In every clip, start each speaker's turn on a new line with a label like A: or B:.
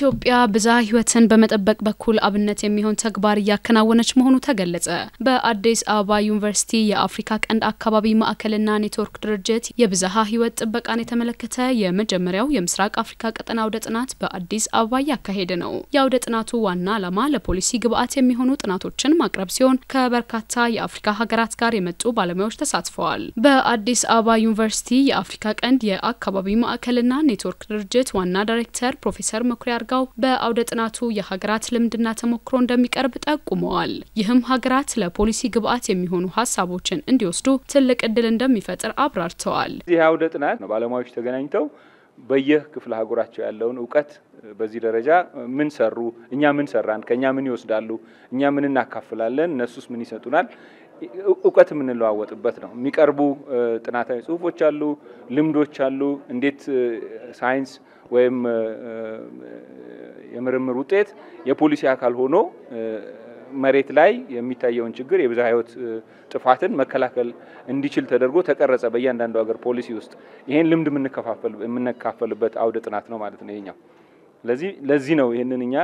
A: ኢትዮጵያ ብዝሃ ሕይወትን በመጠበቅ በኩል አብነት የሚሆን ተግባር እያከናወነች መሆኑ ተገለጸ። በአዲስ አበባ ዩኒቨርሲቲ የአፍሪካ ቀንድ አካባቢ ማዕከልና ኔትወርክ ድርጅት የብዝሃ ሕይወት ጥበቃን የተመለከተ የመጀመሪያው የምስራቅ አፍሪካ ቀጠና አውደ ጥናት በአዲስ አበባ እያካሄደ ነው። የአውደ ጥናቱ ዋና ዓላማ ለፖሊሲ ግብዓት የሚሆኑ ጥናቶችን ማቅረብ ሲሆን ከበርካታ የአፍሪካ ሀገራት ጋር የመጡ ባለሙያዎች ተሳትፈዋል። በአዲስ አበባ ዩኒቨርሲቲ የአፍሪካ ቀንድ የአካባቢ ማዕከልና ኔትወርክ ድርጅት ዋና ዳይሬክተር ፕሮፌሰር መኩሪያ አድርገው በአውደ ጥናቱ የሀገራት ልምድና ተሞክሮ እንደሚቀርብ ጠቁመዋል። ይህም ሀገራት ለፖሊሲ ግብዓት የሚሆኑ ሀሳቦችን እንዲወስዱ ትልቅ እድል እንደሚፈጥር አብራርተዋል።
B: ይህ አውደ ጥናት ባለሙያዎች ተገናኝተው ክፍለ ሀገራቸው ያለውን እውቀት በዚህ ደረጃ ምን ሰሩ፣ እኛ ምን ሰራን፣ ከእኛ ምን ይወስዳሉ፣ እኛ ምን እናካፍላለን፣ እነሱስ ምን ይሰጡናል፣ እውቀት የምንለዋወጥበት ነው። የሚቀርቡ ጥናታዊ ጽሁፎች አሉ፣ ልምዶች አሉ። እንዴት ሳይንስ ወይም የምርምር ውጤት የፖሊሲ አካል ሆኖ መሬት ላይ የሚታየውን ችግር የብዝሃ ሕይወት ጥፋትን መከላከል እንዲችል ተደርጎ ተቀረጸ በእያንዳንዱ ሀገር ፖሊሲ ውስጥ። ይሄን ልምድ የምንካፈልበት አውደ ጥናት ነው ማለት ነው ይሄኛው። ለዚህ ለዚህ ነው ይህንን እኛ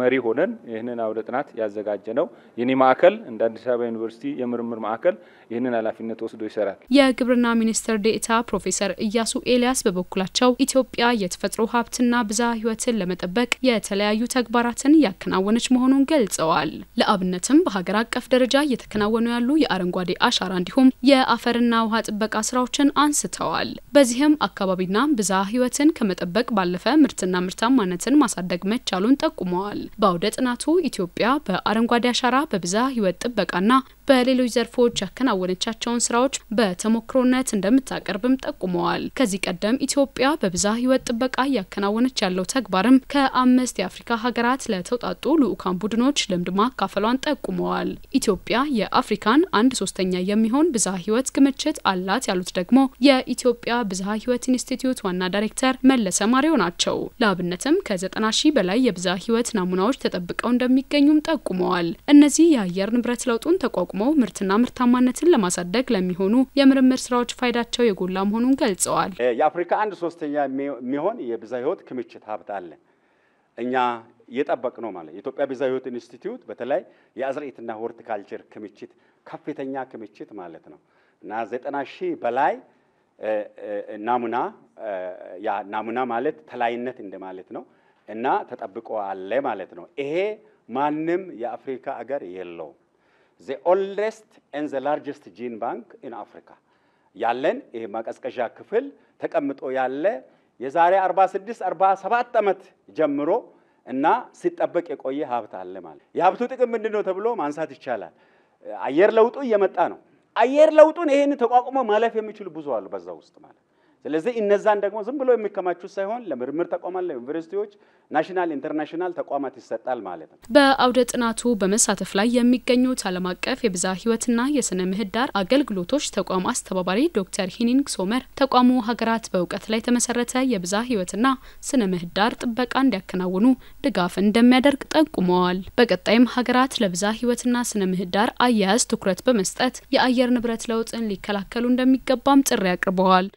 B: መሪ ሆነን ይህንን አውደ ጥናት ያዘጋጀ ነው። የኔ ማዕከል እንደ አዲስ አበባ ዩኒቨርሲቲ የምርምር ማዕከል ይህንን ኃላፊነት ወስዶ ይሰራል።
A: የግብርና ሚኒስትር ዴኤታ ፕሮፌሰር እያሱ ኤልያስ በበኩላቸው ኢትዮጵያ የተፈጥሮ ሀብትና ብዝሃ ሕይወትን ለመጠበቅ የተለያዩ ተግባራትን ያከናወነች መሆኑን ገልጸዋል። ለአብነትም በሀገር አቀፍ ደረጃ እየተከናወኑ ያሉ የአረንጓዴ አሻራ እንዲሁም የአፈርና ውሃ ጥበቃ ስራዎችን አንስተዋል። በዚህም አካባቢና ብዝሃ ሕይወትን ከመጠበቅ ባለፈ ምርትና ምርታ ምርታማነትን ማሳደግ መቻሉን ጠቁመዋል። በአውደ ጥናቱ ኢትዮጵያ በአረንጓዴ አሻራ በብዛ ህይወት ጥበቃና በሌሎች ዘርፎች ያከናወነቻቸውን ስራዎች በተሞክሮነት እንደምታቀርብም ጠቁመዋል። ከዚህ ቀደም ኢትዮጵያ በብዛ ህይወት ጥበቃ እያከናወነች ያለው ተግባርም ከአምስት የአፍሪካ ሀገራት ለተውጣጡ ልዑካን ቡድኖች ልምድ ማካፈሏን ጠቁመዋል። ኢትዮጵያ የአፍሪካን አንድ ሶስተኛ የሚሆን ብዝሃ ህይወት ክምችት አላት ያሉት ደግሞ የኢትዮጵያ ብዝሃ ህይወት ኢንስቲትዩት ዋና ዳይሬክተር መለሰ ማሪው ናቸው። ለአብነትም ከዘጠና ሺህ በላይ የብዝሃ ህይወት ናሙናዎች ተጠብቀው እንደሚገኙም ጠቁመዋል። እነዚህ የአየር ንብረት ለውጡን ተቋቁሞ ደግሞ ምርትና ምርታማነትን ለማሳደግ ለሚሆኑ የምርምር ስራዎች ፋይዳቸው የጎላ መሆኑን ገልጸዋል።
C: የአፍሪካ አንድ ሶስተኛ የሚሆን የብዛ ህይወት ክምችት ሀብት አለ። እኛ የጠበቅ ነው ማለት የኢትዮጵያ ብዛ ህይወት ኢንስቲትዩት በተለይ የአዝርዕትና ሆርቲካልቸር ክምችት ከፍተኛ ክምችት ማለት ነው እና ዘጠና ሺህ በላይ ናሙና ያ ናሙና ማለት ተላይነት እንደማለት ነው እና ተጠብቆ አለ ማለት ነው። ይሄ ማንም የአፍሪካ አገር የለውም። ዘ ኦልደስት ኤን ዘ ላርጀስት ጂን ባንክ ኢን አፍሪካ ያለን ይሄ ማቀዝቀዣ ክፍል ተቀምጦ ያለ የዛሬ 46 47 ዓመት ጀምሮ እና ሲጠበቅ የቆየ ሀብት አለ ማለት። የሀብቱ ጥቅም ምንድን ነው ተብሎ ማንሳት ይቻላል። አየር ለውጡ እየመጣ ነው። አየር ለውጡን ይሄን ተቋቁሞ ማለፍ የሚችሉ ብዙ አሉ በዛ ውስጥ ማለት ስለዚህ እነዛን ደግሞ ዝም ብሎ የሚከማቹ ሳይሆን ለምርምር ተቋማት፣ ለዩኒቨርሲቲዎች፣ ናሽናል ኢንተርናሽናል ተቋማት ይሰጣል ማለት ነው።
A: በአውደ ጥናቱ በመሳተፍ ላይ የሚገኙት ዓለም አቀፍ የብዛ ህይወትና የስነ ምህዳር አገልግሎቶች ተቋም አስተባባሪ ዶክተር ሂኒንግ ሶመር ተቋሙ ሀገራት በእውቀት ላይ የተመሰረተ የብዛ ህይወትና ስነ ምህዳር ጥበቃ እንዲያከናውኑ ድጋፍ እንደሚያደርግ ጠቁመዋል። በቀጣይም ሀገራት ለብዛ ህይወትና ስነ ምህዳር አያያዝ ትኩረት በመስጠት የአየር ንብረት ለውጥን ሊከላከሉ እንደሚገባም ጥሪ አቅርበዋል።